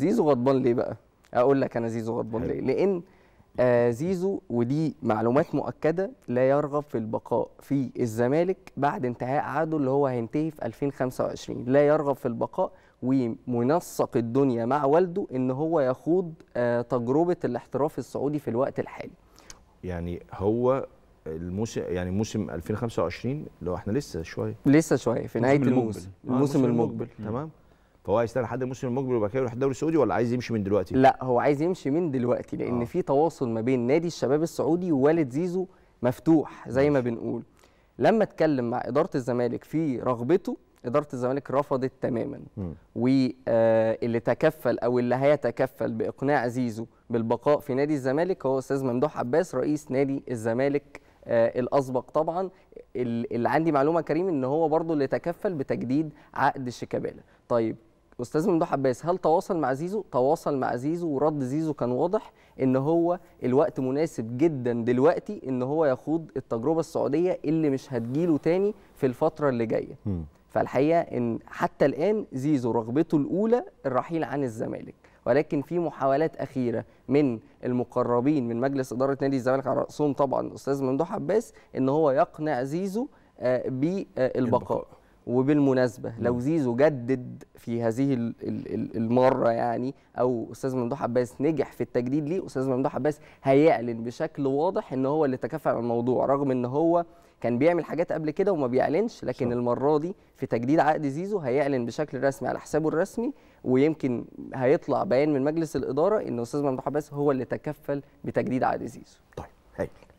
زيزو غضبان ليه بقى اقول لك انا زيزو غضبان ليه لان آه، زيزو ودي معلومات مؤكده لا يرغب في البقاء في الزمالك بعد انتهاء عقده اللي هو هينتهي في 2025 لا يرغب في البقاء ومنسق الدنيا مع والده ان هو يخوض آه، تجربه الاحتراف السعودي في الوقت الحالي يعني هو الموسم يعني موسم 2025 لو احنا لسه شويه لسه شويه في نهايه الموسم المقبل. الموسم آه، المقبل تمام فهو هيستنى لحد الموسم المقبل وبعد كده يروح الدوري السعودي ولا عايز يمشي من دلوقتي؟ لا هو عايز يمشي من دلوقتي لان آه. في تواصل ما بين نادي الشباب السعودي ووالد زيزو مفتوح زي ما بنقول لما اتكلم مع اداره الزمالك في رغبته اداره الزمالك رفضت تماما واللي آه، تكفل او اللي هيتكفل باقناع زيزو بالبقاء في نادي الزمالك هو استاذ ممدوح عباس رئيس نادي الزمالك آه الاسبق طبعا اللي عندي معلومه كريم ان هو برضه اللي تكفل بتجديد عقد شيكابالا طيب استاذ ممدوح عباس هل تواصل مع زيزو تواصل مع زيزو ورد زيزو كان واضح ان هو الوقت مناسب جدا دلوقتي ان هو يخوض التجربه السعوديه اللي مش هتجيله تاني في الفتره اللي جايه فالحقيقه ان حتى الان زيزو رغبته الاولى الرحيل عن الزمالك ولكن في محاولات اخيره من المقربين من مجلس اداره نادي الزمالك على راسهم طبعا الاستاذ ممدوح عباس ان هو يقنع زيزو آه، بالبقاء وبالمناسبة لو زيزو جدد في هذه المرة يعني أو أستاذ ممدوح عباس نجح في التجديد ليه أستاذ ممدوح عباس هيعلن بشكل واضح إن هو اللي تكفل عن الموضوع رغم إن هو كان بيعمل حاجات قبل كده وما بيعلنش لكن صح. المرة دي في تجديد عقد زيزو هيعلن بشكل رسمي على حسابه الرسمي ويمكن هيطلع بيان من مجلس الإدارة إن أستاذ ممدوح عباس هو اللي تكفل بتجديد عقد زيزو طيب هيك